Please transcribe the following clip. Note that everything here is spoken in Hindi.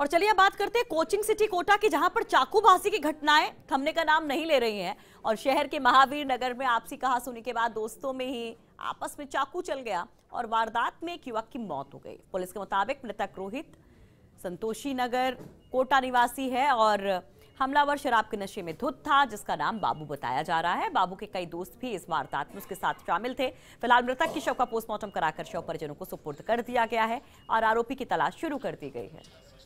और चलिए बात करते हैं कोचिंग सिटी कोटा की जहां पर चाकूबाजी की घटनाएं थमने का नाम नहीं ले रही हैं और शहर के महावीर नगर में आपसी कहा सुनी के बाद दोस्तों में ही आपस में चाकू चल गया और वारदात में एक युवक की मौत हो गई पुलिस के मुताबिक मृतक रोहित संतोषी नगर कोटा निवासी है और हमलावर शराब के नशे में धुत था जिसका नाम बाबू बताया जा रहा है बाबू के कई दोस्त भी इस वारदात में उसके साथ शामिल थे फिलहाल मृतक की शव का पोस्टमार्टम कराकर शव परिजनों को सुपुर्द कर दिया गया है और आरोपी की तलाश शुरू कर दी गई है